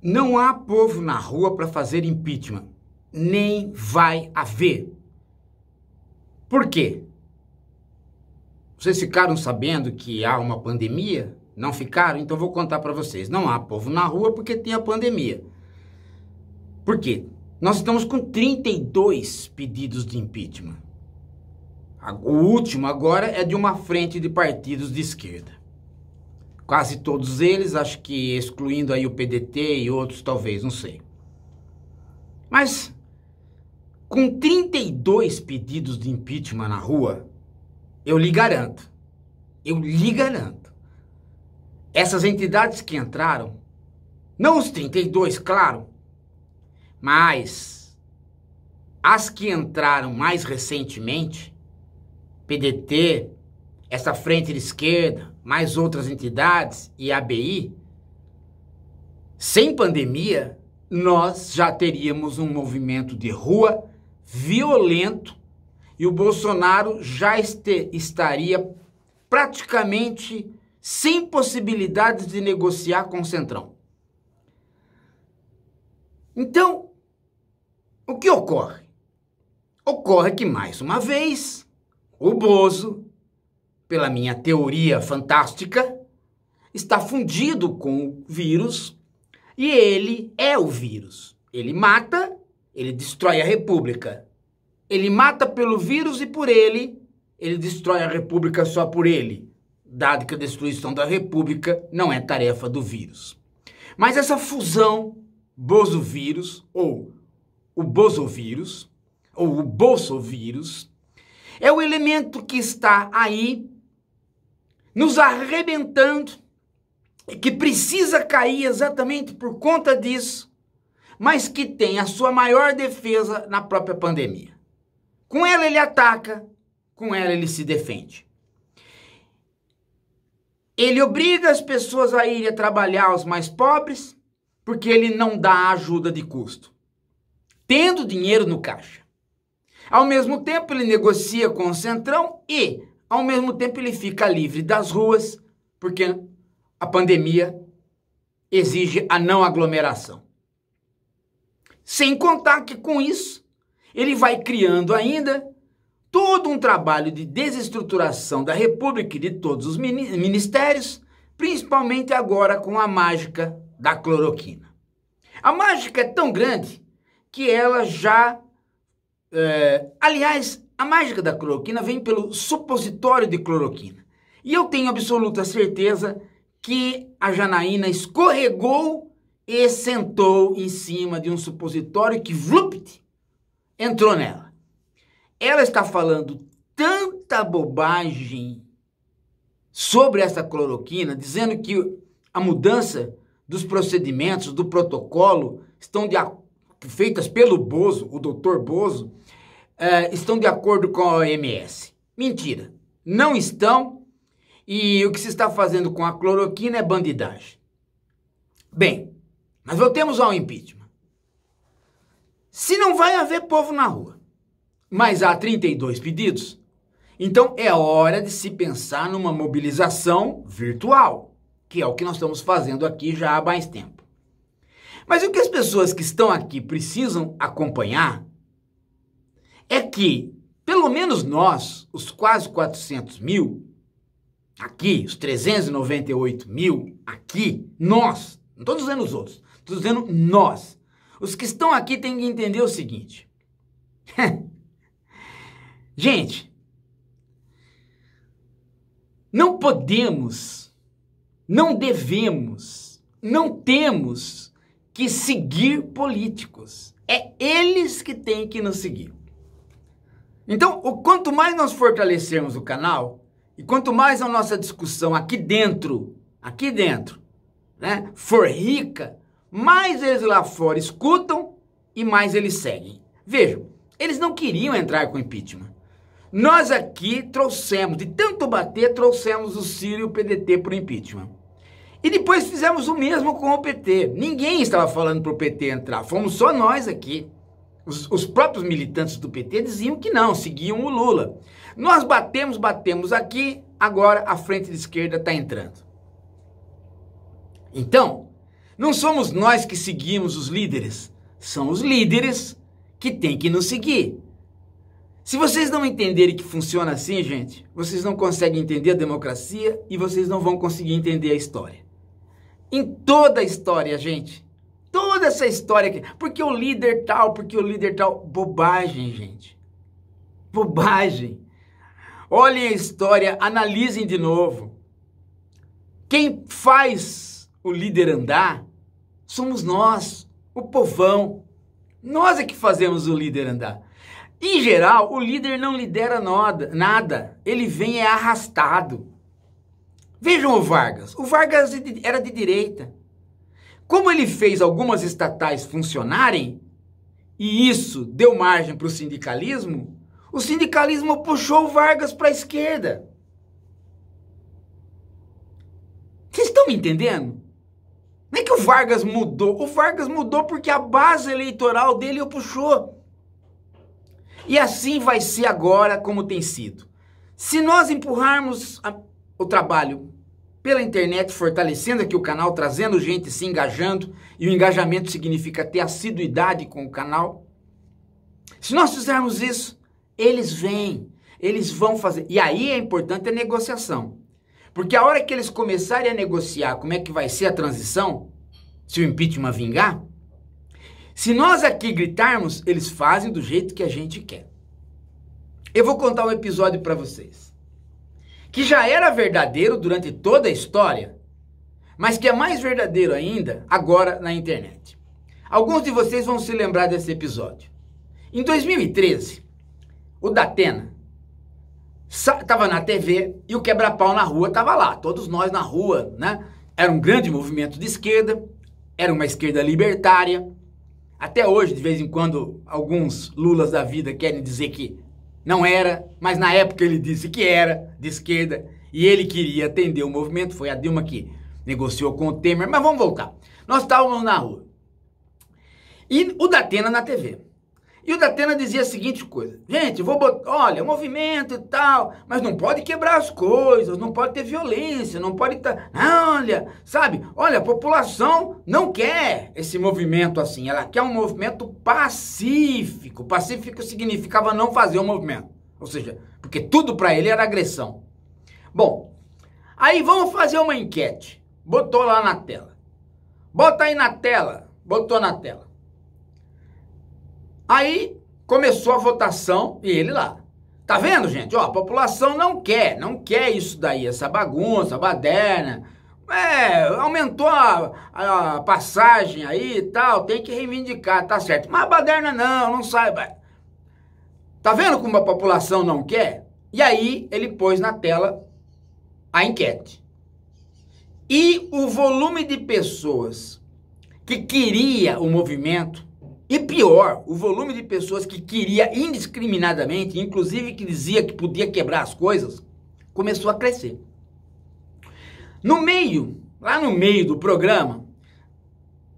Não há povo na rua para fazer impeachment. Nem vai haver. Por quê? Vocês ficaram sabendo que há uma pandemia? Não ficaram? Então vou contar para vocês. Não há povo na rua porque tem a pandemia. Por quê? Nós estamos com 32 pedidos de impeachment. O último agora é de uma frente de partidos de esquerda. Quase todos eles, acho que excluindo aí o PDT e outros, talvez, não sei. Mas com 32 pedidos de impeachment na rua, eu lhe garanto, eu lhe garanto, essas entidades que entraram, não os 32, claro, mas as que entraram mais recentemente, PDT, essa frente de esquerda, mais outras entidades e ABI, sem pandemia, nós já teríamos um movimento de rua violento e o Bolsonaro já este, estaria praticamente sem possibilidades de negociar com o Centrão. Então, o que ocorre? Ocorre que mais uma vez o Bozo pela minha teoria fantástica, está fundido com o vírus e ele é o vírus. Ele mata, ele destrói a república. Ele mata pelo vírus e por ele, ele destrói a república só por ele, dado que a destruição da república não é tarefa do vírus. Mas essa fusão vírus ou o vírus ou o bolsovírus é o elemento que está aí nos arrebentando, e que precisa cair exatamente por conta disso, mas que tem a sua maior defesa na própria pandemia. Com ela ele ataca, com ela ele se defende. Ele obriga as pessoas a irem trabalhar os mais pobres, porque ele não dá ajuda de custo, tendo dinheiro no caixa. Ao mesmo tempo, ele negocia com o Centrão e ao mesmo tempo, ele fica livre das ruas, porque a pandemia exige a não aglomeração. Sem contar que com isso, ele vai criando ainda todo um trabalho de desestruturação da República e de todos os ministérios, principalmente agora com a mágica da cloroquina. A mágica é tão grande que ela já. É, aliás, a mágica da cloroquina vem pelo supositório de cloroquina. E eu tenho absoluta certeza que a Janaína escorregou e sentou em cima de um supositório que vlupt entrou nela. Ela está falando tanta bobagem sobre essa cloroquina, dizendo que a mudança dos procedimentos, do protocolo, estão de, feitas pelo Bozo, o doutor Bozo, uh, estão de acordo com a OMS. Mentira, não estão. E o que se está fazendo com a cloroquina é bandidagem. Bem, mas voltemos ao impeachment. Se não vai haver povo na rua, mas há 32 pedidos, então é hora de se pensar numa mobilização virtual, que é o que nós estamos fazendo aqui já há mais tempo. Mas o que as pessoas que estão aqui precisam acompanhar é que, pelo menos nós, os quase 400 mil, aqui, os 398 mil, aqui, nós, não estou dizendo os outros, estou dizendo nós. Os que estão aqui têm que entender o seguinte. Gente, não podemos, não devemos, não temos que seguir políticos. É eles que têm que nos seguir. Então, o quanto mais nós fortalecermos o canal, e quanto mais a nossa discussão aqui dentro, aqui dentro, né, for rica, mais eles lá fora escutam e mais eles seguem. Vejam, eles não queriam entrar com impeachment. Nós aqui trouxemos, de tanto bater, trouxemos o Ciro e o PDT para o impeachment. E depois fizemos o mesmo com o PT. Ninguém estava falando para o PT entrar, fomos só nós aqui. Os, os próprios militantes do PT diziam que não, seguiam o Lula. Nós batemos, batemos aqui, agora a frente de esquerda está entrando. Então, não somos nós que seguimos os líderes, são os líderes que têm que nos seguir. Se vocês não entenderem que funciona assim, gente, vocês não conseguem entender a democracia e vocês não vão conseguir entender a história. Em toda a história, gente, Toda essa história aqui. Porque o líder tal, porque o líder tal. Bobagem, gente. Bobagem. Olhem a história, analisem de novo. Quem faz o líder andar somos nós, o povão. Nós é que fazemos o líder andar. Em geral, o líder não lidera nada, ele vem é arrastado. Vejam o Vargas. O Vargas é era de direita. Como ele fez algumas estatais funcionarem, e isso deu margem para o sindicalismo, o sindicalismo puxou Vargas para a esquerda. Vocês estão me entendendo? Não é que o Vargas mudou. O Vargas mudou porque a base eleitoral dele o puxou. E assim vai ser agora, como tem sido. Se nós empurrarmos a, o trabalho pela internet, fortalecendo aqui o canal, trazendo gente, se engajando, e o engajamento significa ter assiduidade com o canal. Se nós fizermos isso, eles vêm, eles vão fazer. E aí é importante a negociação. Porque a hora que eles começarem a negociar como é que vai ser a transição, se o impeachment vingar, se nós aqui gritarmos, eles fazem do jeito que a gente quer. Eu vou contar um episódio para vocês que já era verdadeiro durante toda a história, mas que é mais verdadeiro ainda agora na internet. Alguns de vocês vão se lembrar desse episódio. Em 2013, o Datena estava na TV e o quebra-pau na rua estava lá. Todos nós na rua, né? Era um grande movimento de esquerda, era uma esquerda libertária. Até hoje, de vez em quando, alguns lulas da vida querem dizer que não era, mas na época ele disse que era de esquerda e ele queria atender o movimento. Foi a Dilma que negociou com o Temer. Mas vamos voltar. Nós estávamos na rua. E o Datena na TV. E o Datena dizia a seguinte coisa: gente, vou botar, olha, movimento e tal, mas não pode quebrar as coisas, não pode ter violência, não pode estar. Tá, olha, sabe? Olha, a população não quer esse movimento assim, ela quer um movimento pacífico. Pacífico significava não fazer o um movimento, ou seja, porque tudo para ele era agressão. Bom, aí vamos fazer uma enquete. Botou lá na tela. Bota aí na tela. Botou na tela. Aí começou a votação e ele lá. Tá vendo, gente? Ó, a população não quer, não quer isso daí, essa bagunça, baderna. É, aumentou a, a passagem aí e tal, tem que reivindicar, tá certo. Mas baderna não, não saiba. Tá vendo como a população não quer? E aí ele pôs na tela a enquete. E o volume de pessoas que queria o movimento e pior, o volume de pessoas que queria indiscriminadamente, inclusive que dizia que podia quebrar as coisas, começou a crescer. No meio, lá no meio do programa,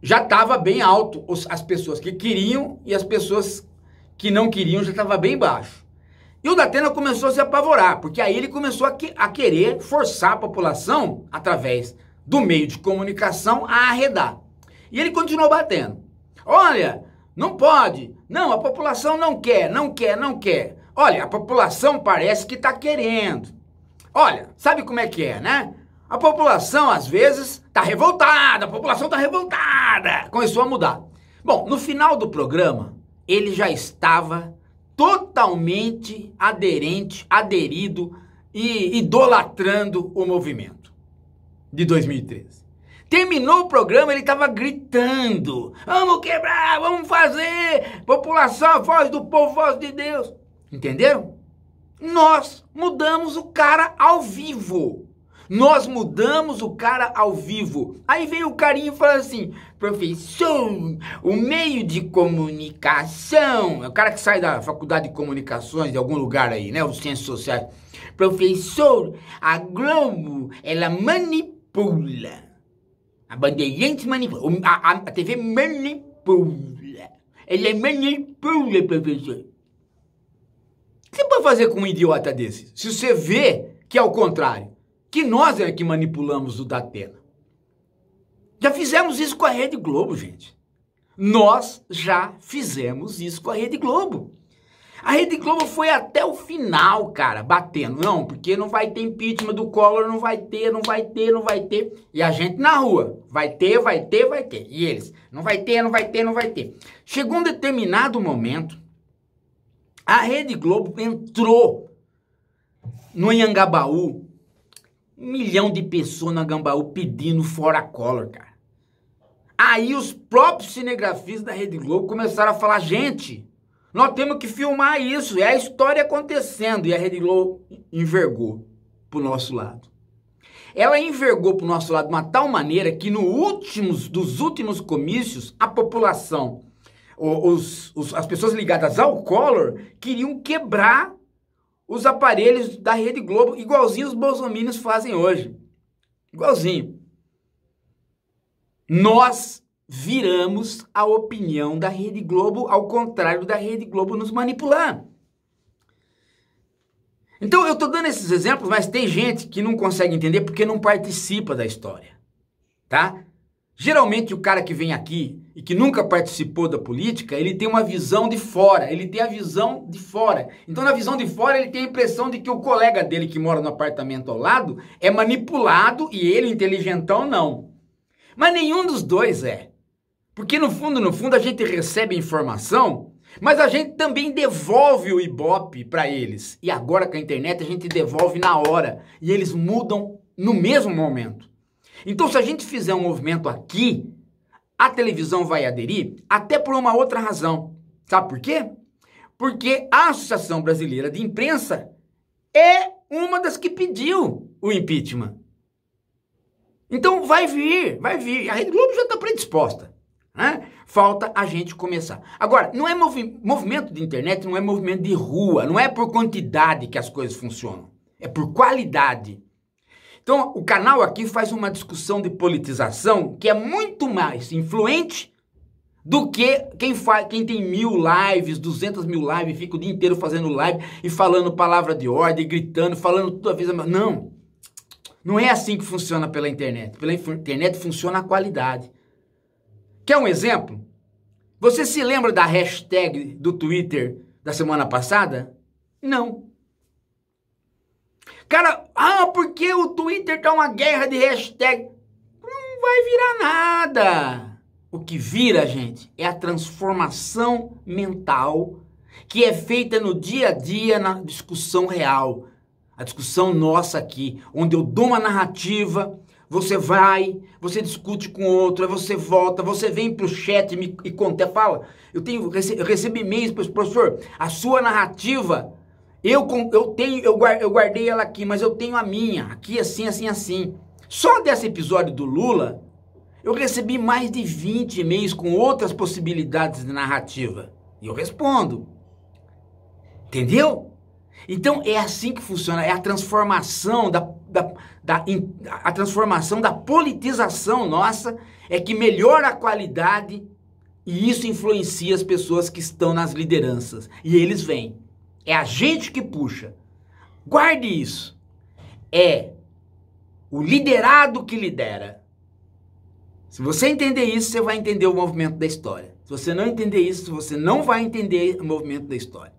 já estava bem alto os, as pessoas que queriam e as pessoas que não queriam já estava bem baixo. E o Datena começou a se apavorar, porque aí ele começou a, que, a querer forçar a população, através do meio de comunicação, a arredar. E ele continuou batendo. Olha, não pode. Não, a população não quer, não quer, não quer. Olha, a população parece que está querendo. Olha, sabe como é que é, né? A população, às vezes, está revoltada, a população está revoltada. Começou a mudar. Bom, no final do programa, ele já estava totalmente aderente, aderido e idolatrando o movimento de 2013. Terminou o programa, ele estava gritando: vamos quebrar, vamos fazer, população, voz do povo, voz de Deus. Entenderam? Nós mudamos o cara ao vivo. Nós mudamos o cara ao vivo. Aí veio o carinho e falou assim: professor, o meio de comunicação. É o cara que sai da faculdade de comunicações de algum lugar aí, né? Os ciências sociais. Professor, a Globo, ela manipula. A Bandeirantes manipula. A, a, a TV manipula. Ele é manipula, né, professor. O que você pode fazer com um idiota desse? Se você vê que é o contrário, que nós é que manipulamos o da tela. Já fizemos isso com a Rede Globo, gente. Nós já fizemos isso com a Rede Globo. A Rede Globo foi até o final, cara, batendo. Não, porque não vai ter impeachment do Collor, não vai ter, não vai ter, não vai ter. E a gente na rua, vai ter, vai ter, vai ter. E eles, não vai ter, não vai ter, não vai ter. Chegou um determinado momento, a Rede Globo entrou no Anhangabaú, um milhão de pessoas no Anhangabaú pedindo fora Collor, cara. Aí os próprios cinegrafistas da Rede Globo começaram a falar, gente, nós temos que filmar isso. É a história acontecendo. E a Rede Globo envergou pro nosso lado. Ela envergou pro nosso lado de uma tal maneira que no últimos, dos últimos comícios, a população, os, os, as pessoas ligadas ao Collor, queriam quebrar os aparelhos da Rede Globo, igualzinho os bolsominions fazem hoje. Igualzinho. Nós viramos a opinião da Rede Globo, ao contrário da Rede Globo nos manipular. Então eu estou dando esses exemplos, mas tem gente que não consegue entender porque não participa da história, tá? Geralmente o cara que vem aqui e que nunca participou da política, ele tem uma visão de fora, ele tem a visão de fora. Então na visão de fora ele tem a impressão de que o colega dele que mora no apartamento ao lado é manipulado e ele inteligentão não. Mas nenhum dos dois é. Porque no fundo, no fundo, a gente recebe informação, mas a gente também devolve o Ibope para eles. E agora com a internet a gente devolve na hora e eles mudam no mesmo momento. Então, se a gente fizer um movimento aqui, a televisão vai aderir até por uma outra razão. Sabe por quê? Porque a Associação Brasileira de Imprensa é uma das que pediu o impeachment. Então vai vir, vai vir. A Rede Globo já está predisposta. Né? Falta a gente começar. Agora, não é movi movimento de internet, não é movimento de rua, não é por quantidade que as coisas funcionam, é por qualidade. Então, o canal aqui faz uma discussão de politização que é muito mais influente do que quem, faz, quem tem mil lives, 200 mil lives, fica o dia inteiro fazendo live e falando palavra de ordem, gritando, falando toda vez. Não, não é assim que funciona pela internet. Pela internet funciona a qualidade. Quer um exemplo? Você se lembra da hashtag do Twitter da semana passada? Não. Cara, ah, porque o Twitter tá uma guerra de hashtag. Não vai virar nada. O que vira, gente, é a transformação mental que é feita no dia a dia na discussão real. A discussão nossa aqui, onde eu dou uma narrativa, você vai, você discute com outro, você volta, você vem para o chat e, me, e conta, fala. Eu tenho eu recebi e-mails, professor, a sua narrativa, eu, eu tenho, eu, guard, eu guardei ela aqui, mas eu tenho a minha, aqui assim, assim, assim. Só desse episódio do Lula, eu recebi mais de 20 e-mails com outras possibilidades de narrativa. E eu respondo. Entendeu? Então é assim que funciona, é a transformação da, da, da in, a transformação da politização nossa é que melhora a qualidade e isso influencia as pessoas que estão nas lideranças. E eles vêm. É a gente que puxa. Guarde isso. É o liderado que lidera. Se você entender isso, você vai entender o movimento da história. Se você não entender isso, você não vai entender o movimento da história.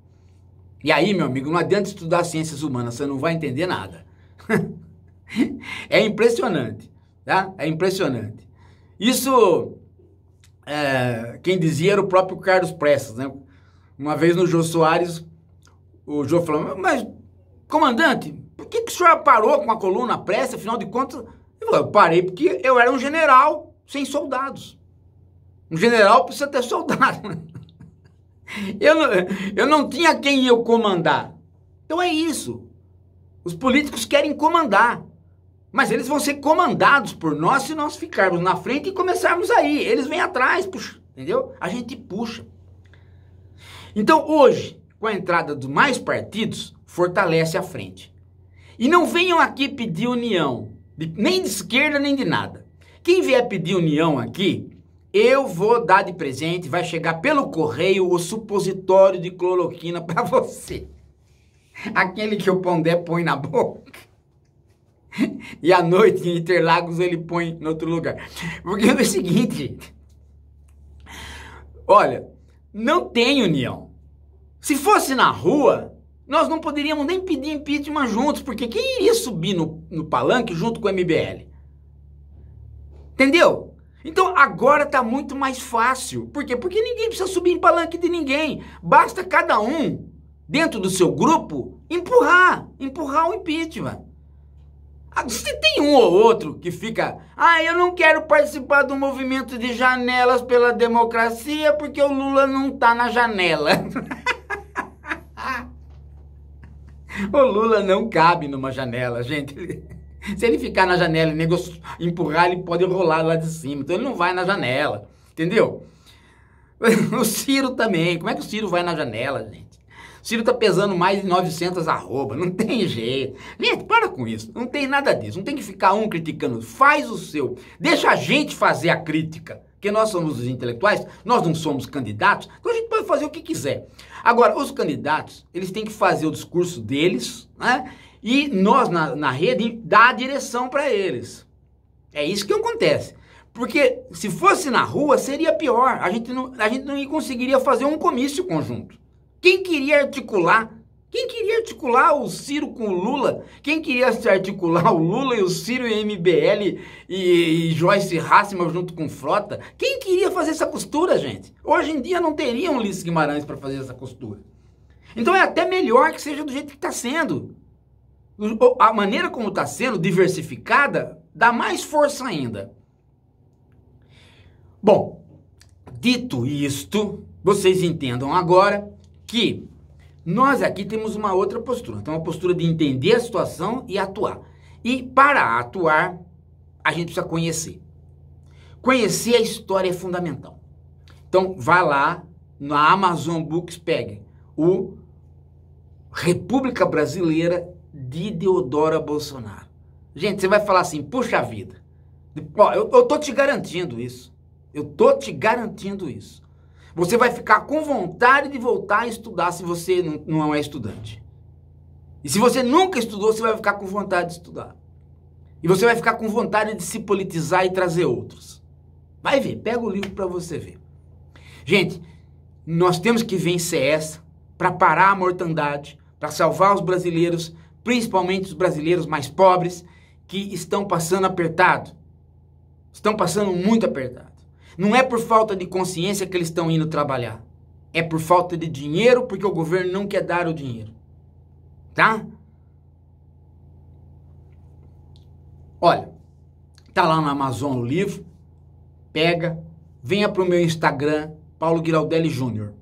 E aí, meu amigo, não adianta estudar ciências humanas, você não vai entender nada. é impressionante, tá? É impressionante. Isso, é, quem dizia era o próprio Carlos Prestes, né? Uma vez no Jô Soares, o Jô falou, mas, comandante, por que, que o senhor parou com a coluna Prestes, afinal de contas? eu parei porque eu era um general sem soldados. Um general precisa ter soldado. Eu não, eu não tinha quem eu comandar. Então é isso. Os políticos querem comandar. Mas eles vão ser comandados por nós se nós ficarmos na frente e começarmos aí. Eles vêm atrás, puxa, entendeu? A gente puxa. Então hoje, com a entrada dos mais partidos, fortalece a frente. E não venham aqui pedir união, nem de esquerda nem de nada. Quem vier pedir união aqui, eu vou dar de presente, vai chegar pelo correio o supositório de cloroquina para você. Aquele que o Pondé põe na boca. E à noite em Interlagos ele põe em outro lugar. Porque é o seguinte, gente. Olha, não tem união. Se fosse na rua, nós não poderíamos nem pedir impeachment juntos, porque quem iria subir no, no palanque junto com o MBL? Entendeu? Então agora está muito mais fácil. Por quê? Porque ninguém precisa subir em palanque de ninguém. Basta cada um, dentro do seu grupo, empurrar, empurrar o impeachment. Ah, se tem um ou outro que fica, ah, eu não quero participar do movimento de janelas pela democracia porque o Lula não está na janela. o Lula não cabe numa janela, gente. Se ele ficar na janela e empurrar, ele pode rolar lá de cima. Então ele não vai na janela, entendeu? O Ciro também. Como é que o Ciro vai na janela, gente? O Ciro tá pesando mais de 900 arroba. Não tem jeito. Gente, para com isso. Não tem nada disso. Não tem que ficar um criticando. Faz o seu. Deixa a gente fazer a crítica. Porque nós somos os intelectuais, nós não somos candidatos, então a gente pode fazer o que quiser. Agora, os candidatos, eles têm que fazer o discurso deles, né? e nós na, na rede dá a direção para eles. É isso que acontece. Porque se fosse na rua seria pior. A gente não, a gente não conseguiria fazer um comício conjunto. Quem queria articular? Quem queria articular o Ciro com o Lula? Quem queria se articular o Lula e o Ciro e MBL e, e Joyce Hasselman junto com Frota? Quem queria fazer essa costura, gente? Hoje em dia não teria um Ulisses Guimarães para fazer essa costura. Então é até melhor que seja do jeito que está sendo a maneira como está sendo diversificada dá mais força ainda. Bom, dito isto, vocês entendam agora que nós aqui temos uma outra postura. Então, uma postura de entender a situação e atuar. E para atuar, a gente precisa conhecer. Conhecer a história é fundamental. Então, vá lá na Amazon Books, pegue o República Brasileira de Deodora Bolsonaro. Gente, você vai falar assim, puxa vida. Ó, eu, eu tô te garantindo isso. Eu tô te garantindo isso. Você vai ficar com vontade de voltar a estudar se você não, não é estudante. E se você nunca estudou, você vai ficar com vontade de estudar. E você vai ficar com vontade de se politizar e trazer outros. Vai ver, pega o livro para você ver. Gente, nós temos que vencer essa para parar a mortandade, para salvar os brasileiros, principalmente os brasileiros mais pobres que estão passando apertado. Estão passando muito apertado. Não é por falta de consciência que eles estão indo trabalhar. É por falta de dinheiro, porque o governo não quer dar o dinheiro. Tá? Olha, tá lá na Amazon o livro. Pega, venha pro meu Instagram, Paulo Giraldelli Júnior.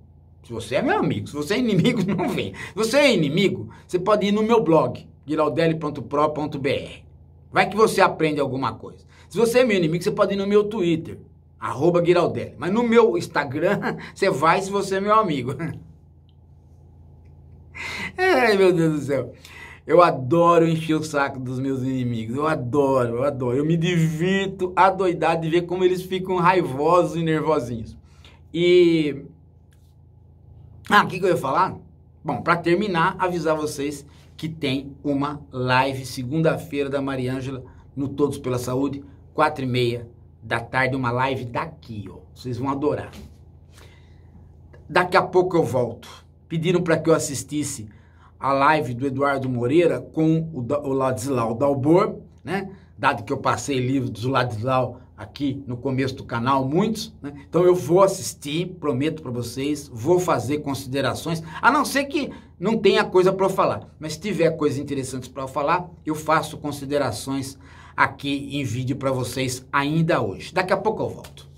Se você é meu amigo, se você é inimigo, não vem. Se você é inimigo, você pode ir no meu blog, giraldelli.pro.br. Vai que você aprende alguma coisa. Se você é meu inimigo, você pode ir no meu Twitter, arroba Giraldelli. Mas no meu Instagram, você vai se você é meu amigo. Ai, meu Deus do céu. Eu adoro encher o saco dos meus inimigos. Eu adoro, eu adoro. Eu me divirto doidade de ver como eles ficam raivosos e nervosinhos. E ah, o que, que eu ia falar? Bom, para terminar, avisar vocês que tem uma live segunda-feira da Mariângela no Todos pela Saúde, quatro e meia da tarde, uma live daqui, ó. Vocês vão adorar. Daqui a pouco eu volto. Pediram para que eu assistisse a live do Eduardo Moreira com o, da, o Ladislau Dalbor, né? Dado que eu passei livro do Ladislau aqui no começo do canal, muitos, né? Então eu vou assistir, prometo para vocês, vou fazer considerações, a não ser que não tenha coisa para falar, mas se tiver coisas interessantes para falar, eu faço considerações aqui em vídeo para vocês ainda hoje. Daqui a pouco eu volto.